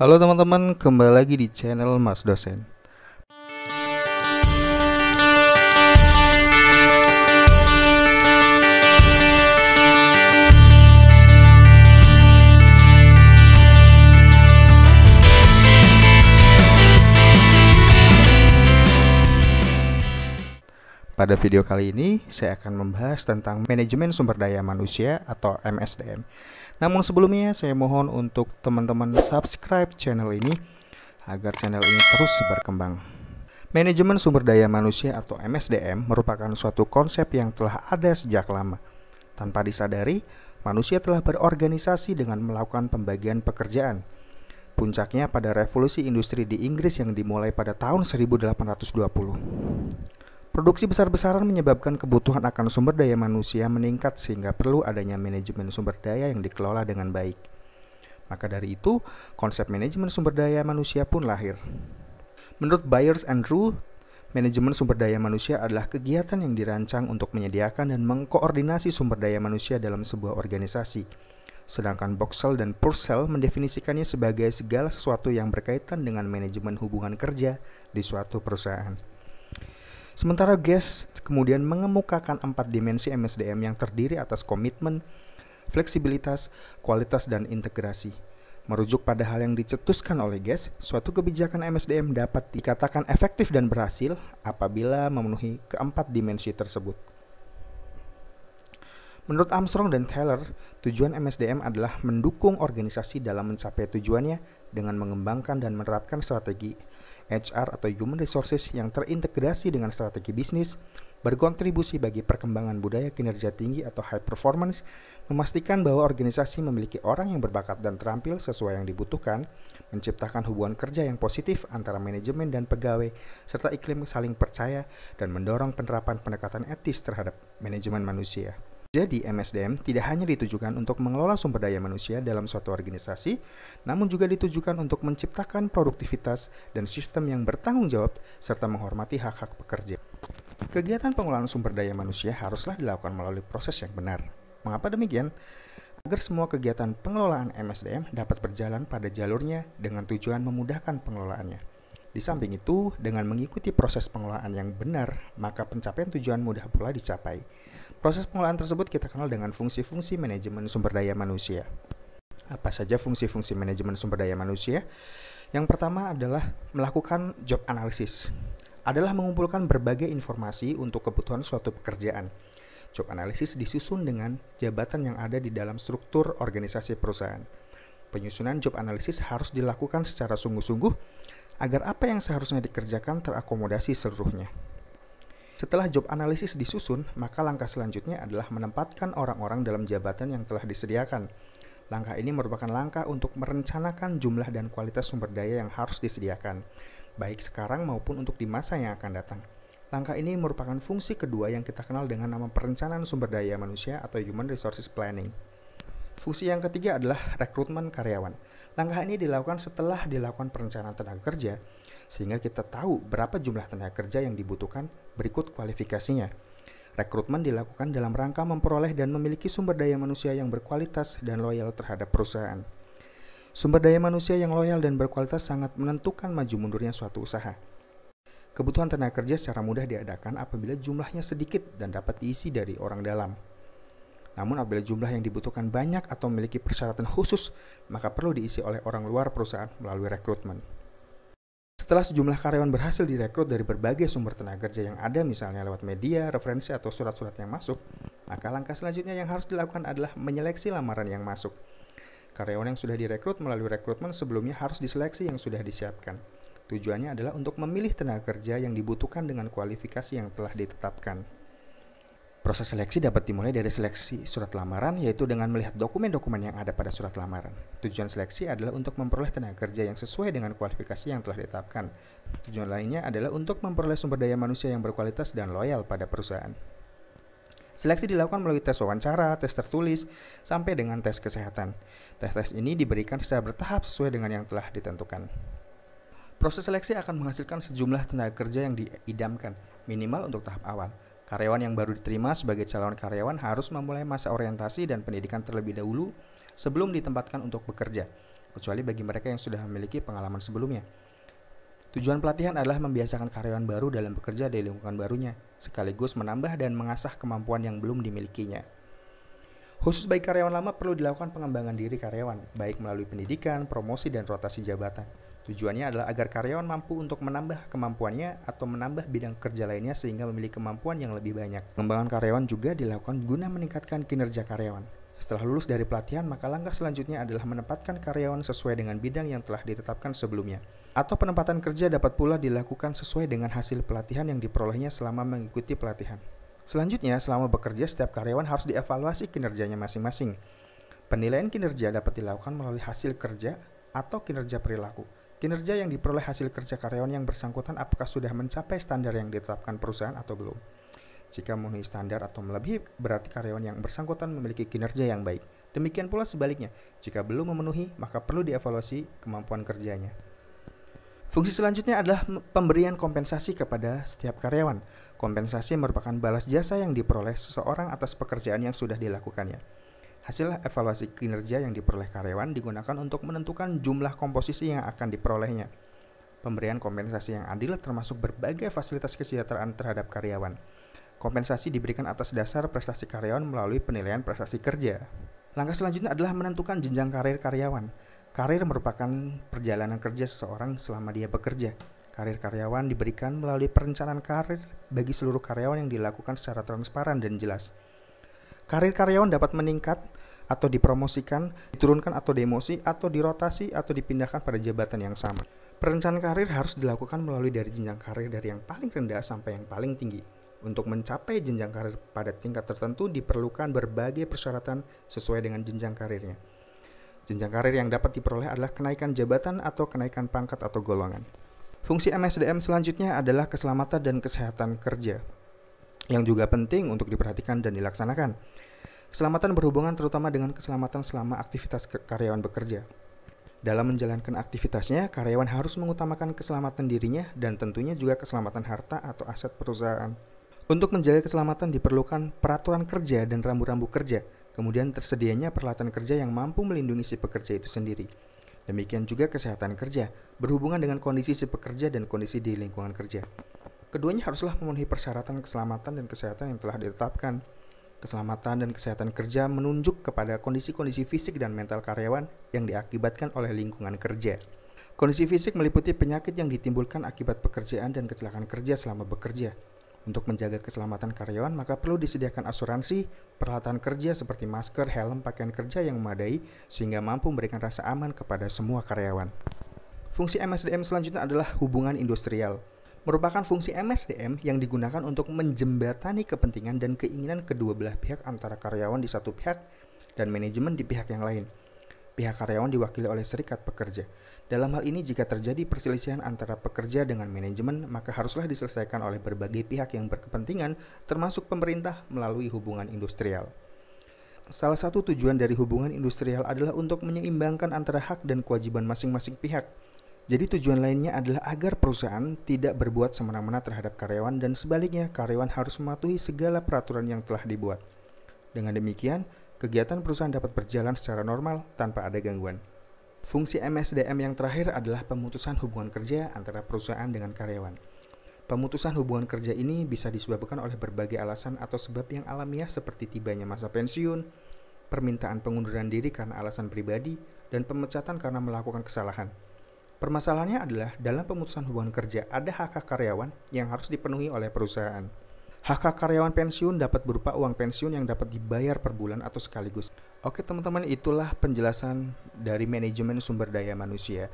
Halo teman-teman, kembali lagi di channel Mas Dosen. Pada video kali ini, saya akan membahas tentang manajemen sumber daya manusia atau MSDM. Namun sebelumnya saya mohon untuk teman-teman subscribe channel ini agar channel ini terus berkembang. Manajemen sumber daya manusia atau MSDM merupakan suatu konsep yang telah ada sejak lama. Tanpa disadari, manusia telah berorganisasi dengan melakukan pembagian pekerjaan. Puncaknya pada revolusi industri di Inggris yang dimulai pada tahun 1820. Produksi besar-besaran menyebabkan kebutuhan akan sumber daya manusia meningkat sehingga perlu adanya manajemen sumber daya yang dikelola dengan baik. Maka dari itu, konsep manajemen sumber daya manusia pun lahir. Menurut Byers and Rule, manajemen sumber daya manusia adalah kegiatan yang dirancang untuk menyediakan dan mengkoordinasi sumber daya manusia dalam sebuah organisasi. Sedangkan Boxel dan Purcell mendefinisikannya sebagai segala sesuatu yang berkaitan dengan manajemen hubungan kerja di suatu perusahaan. Sementara Gas kemudian mengemukakan empat dimensi MSDM yang terdiri atas komitmen, fleksibilitas, kualitas, dan integrasi. Merujuk pada hal yang dicetuskan oleh Gas, suatu kebijakan MSDM dapat dikatakan efektif dan berhasil apabila memenuhi keempat dimensi tersebut. Menurut Armstrong dan Taylor, tujuan MSDM adalah mendukung organisasi dalam mencapai tujuannya dengan mengembangkan dan menerapkan strategi HR atau human resources yang terintegrasi dengan strategi bisnis, berkontribusi bagi perkembangan budaya kinerja tinggi atau high performance, memastikan bahwa organisasi memiliki orang yang berbakat dan terampil sesuai yang dibutuhkan, menciptakan hubungan kerja yang positif antara manajemen dan pegawai, serta iklim saling percaya dan mendorong penerapan pendekatan etis terhadap manajemen manusia. Jadi, MSDM tidak hanya ditujukan untuk mengelola sumber daya manusia dalam suatu organisasi, namun juga ditujukan untuk menciptakan produktivitas dan sistem yang bertanggung jawab serta menghormati hak-hak pekerja. Kegiatan pengelolaan sumber daya manusia haruslah dilakukan melalui proses yang benar. Mengapa demikian? Agar semua kegiatan pengelolaan MSDM dapat berjalan pada jalurnya dengan tujuan memudahkan pengelolaannya. Di samping itu, dengan mengikuti proses pengelolaan yang benar, maka pencapaian tujuan mudah pula dicapai. Proses pengelolaan tersebut kita kenal dengan fungsi-fungsi manajemen sumber daya manusia. Apa saja fungsi-fungsi manajemen sumber daya manusia? Yang pertama adalah melakukan job analysis. Adalah mengumpulkan berbagai informasi untuk kebutuhan suatu pekerjaan. Job analysis disusun dengan jabatan yang ada di dalam struktur organisasi perusahaan. Penyusunan job analysis harus dilakukan secara sungguh-sungguh agar apa yang seharusnya dikerjakan terakomodasi seluruhnya. Setelah job analisis disusun, maka langkah selanjutnya adalah menempatkan orang-orang dalam jabatan yang telah disediakan. Langkah ini merupakan langkah untuk merencanakan jumlah dan kualitas sumber daya yang harus disediakan, baik sekarang maupun untuk di masa yang akan datang. Langkah ini merupakan fungsi kedua yang kita kenal dengan nama perencanaan sumber daya manusia atau human resources planning. Fungsi yang ketiga adalah rekrutmen karyawan. Langkah ini dilakukan setelah dilakukan perencanaan tenaga kerja, sehingga kita tahu berapa jumlah tenaga kerja yang dibutuhkan berikut kualifikasinya. Rekrutmen dilakukan dalam rangka memperoleh dan memiliki sumber daya manusia yang berkualitas dan loyal terhadap perusahaan. Sumber daya manusia yang loyal dan berkualitas sangat menentukan maju mundurnya suatu usaha. Kebutuhan tenaga kerja secara mudah diadakan apabila jumlahnya sedikit dan dapat diisi dari orang dalam. Namun apabila jumlah yang dibutuhkan banyak atau memiliki persyaratan khusus, maka perlu diisi oleh orang luar perusahaan melalui rekrutmen. Setelah sejumlah karyawan berhasil direkrut dari berbagai sumber tenaga kerja yang ada misalnya lewat media, referensi, atau surat-surat yang masuk, maka langkah selanjutnya yang harus dilakukan adalah menyeleksi lamaran yang masuk. Karyawan yang sudah direkrut melalui rekrutmen sebelumnya harus diseleksi yang sudah disiapkan. Tujuannya adalah untuk memilih tenaga kerja yang dibutuhkan dengan kualifikasi yang telah ditetapkan. Proses seleksi dapat dimulai dari seleksi surat lamaran, yaitu dengan melihat dokumen-dokumen yang ada pada surat lamaran. Tujuan seleksi adalah untuk memperoleh tenaga kerja yang sesuai dengan kualifikasi yang telah ditetapkan. Tujuan lainnya adalah untuk memperoleh sumber daya manusia yang berkualitas dan loyal pada perusahaan. Seleksi dilakukan melalui tes wawancara, tes tertulis, sampai dengan tes kesehatan. Tes-tes ini diberikan secara bertahap sesuai dengan yang telah ditentukan. Proses seleksi akan menghasilkan sejumlah tenaga kerja yang diidamkan, minimal untuk tahap awal. Karyawan yang baru diterima sebagai calon karyawan harus memulai masa orientasi dan pendidikan terlebih dahulu sebelum ditempatkan untuk bekerja, kecuali bagi mereka yang sudah memiliki pengalaman sebelumnya. Tujuan pelatihan adalah membiasakan karyawan baru dalam bekerja di lingkungan barunya, sekaligus menambah dan mengasah kemampuan yang belum dimilikinya. Khusus bagi karyawan lama perlu dilakukan pengembangan diri karyawan, baik melalui pendidikan, promosi, dan rotasi jabatan. Tujuannya adalah agar karyawan mampu untuk menambah kemampuannya atau menambah bidang kerja lainnya sehingga memiliki kemampuan yang lebih banyak. Pengembangan karyawan juga dilakukan guna meningkatkan kinerja karyawan. Setelah lulus dari pelatihan, maka langkah selanjutnya adalah menempatkan karyawan sesuai dengan bidang yang telah ditetapkan sebelumnya. Atau penempatan kerja dapat pula dilakukan sesuai dengan hasil pelatihan yang diperolehnya selama mengikuti pelatihan. Selanjutnya, selama bekerja, setiap karyawan harus dievaluasi kinerjanya masing-masing. Penilaian kinerja dapat dilakukan melalui hasil kerja atau kinerja perilaku kinerja yang diperoleh hasil kerja karyawan yang bersangkutan apakah sudah mencapai standar yang ditetapkan perusahaan atau belum. Jika memenuhi standar atau melebihi, berarti karyawan yang bersangkutan memiliki kinerja yang baik. Demikian pula sebaliknya, jika belum memenuhi, maka perlu dievaluasi kemampuan kerjanya. Fungsi selanjutnya adalah pemberian kompensasi kepada setiap karyawan. Kompensasi merupakan balas jasa yang diperoleh seseorang atas pekerjaan yang sudah dilakukannya. Hasil evaluasi kinerja yang diperoleh karyawan digunakan untuk menentukan jumlah komposisi yang akan diperolehnya. Pemberian kompensasi yang adil termasuk berbagai fasilitas kesejahteraan terhadap karyawan. Kompensasi diberikan atas dasar prestasi karyawan melalui penilaian prestasi kerja. Langkah selanjutnya adalah menentukan jenjang karir karyawan. Karir merupakan perjalanan kerja seseorang selama dia bekerja. Karir karyawan diberikan melalui perencanaan karir bagi seluruh karyawan yang dilakukan secara transparan dan jelas. Karir karyawan dapat meningkat atau dipromosikan, diturunkan atau demosi, atau dirotasi, atau dipindahkan pada jabatan yang sama. Perencanaan karir harus dilakukan melalui dari jenjang karir dari yang paling rendah sampai yang paling tinggi. Untuk mencapai jenjang karir pada tingkat tertentu diperlukan berbagai persyaratan sesuai dengan jenjang karirnya. Jenjang karir yang dapat diperoleh adalah kenaikan jabatan atau kenaikan pangkat atau golongan. Fungsi MSDM selanjutnya adalah keselamatan dan kesehatan kerja yang juga penting untuk diperhatikan dan dilaksanakan. Keselamatan berhubungan terutama dengan keselamatan selama aktivitas karyawan bekerja. Dalam menjalankan aktivitasnya, karyawan harus mengutamakan keselamatan dirinya dan tentunya juga keselamatan harta atau aset perusahaan. Untuk menjaga keselamatan diperlukan peraturan kerja dan rambu-rambu kerja, kemudian tersedianya peralatan kerja yang mampu melindungi si pekerja itu sendiri. Demikian juga kesehatan kerja, berhubungan dengan kondisi si pekerja dan kondisi di lingkungan kerja. Keduanya haruslah memenuhi persyaratan keselamatan dan kesehatan yang telah ditetapkan. Keselamatan dan kesehatan kerja menunjuk kepada kondisi-kondisi fisik dan mental karyawan yang diakibatkan oleh lingkungan kerja. Kondisi fisik meliputi penyakit yang ditimbulkan akibat pekerjaan dan kecelakaan kerja selama bekerja. Untuk menjaga keselamatan karyawan, maka perlu disediakan asuransi, peralatan kerja seperti masker, helm, pakaian kerja yang memadai sehingga mampu memberikan rasa aman kepada semua karyawan. Fungsi MSDM selanjutnya adalah hubungan industrial merupakan fungsi MSDM yang digunakan untuk menjembatani kepentingan dan keinginan kedua belah pihak antara karyawan di satu pihak dan manajemen di pihak yang lain. Pihak karyawan diwakili oleh serikat pekerja. Dalam hal ini, jika terjadi perselisihan antara pekerja dengan manajemen, maka haruslah diselesaikan oleh berbagai pihak yang berkepentingan, termasuk pemerintah, melalui hubungan industrial. Salah satu tujuan dari hubungan industrial adalah untuk menyeimbangkan antara hak dan kewajiban masing-masing pihak – jadi tujuan lainnya adalah agar perusahaan tidak berbuat semena-mena terhadap karyawan dan sebaliknya karyawan harus mematuhi segala peraturan yang telah dibuat. Dengan demikian, kegiatan perusahaan dapat berjalan secara normal tanpa ada gangguan. Fungsi MSDM yang terakhir adalah pemutusan hubungan kerja antara perusahaan dengan karyawan. Pemutusan hubungan kerja ini bisa disebabkan oleh berbagai alasan atau sebab yang alamiah seperti tibanya masa pensiun, permintaan pengunduran diri karena alasan pribadi, dan pemecatan karena melakukan kesalahan. Permasalahannya adalah dalam pemutusan hubungan kerja ada hak-hak karyawan yang harus dipenuhi oleh perusahaan. Hak-hak karyawan pensiun dapat berupa uang pensiun yang dapat dibayar per bulan atau sekaligus. Oke teman-teman, itulah penjelasan dari manajemen sumber daya manusia.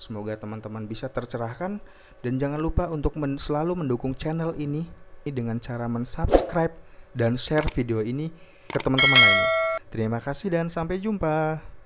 Semoga teman-teman bisa tercerahkan dan jangan lupa untuk men selalu mendukung channel ini dengan cara mensubscribe dan share video ini ke teman-teman lainnya. Terima kasih dan sampai jumpa.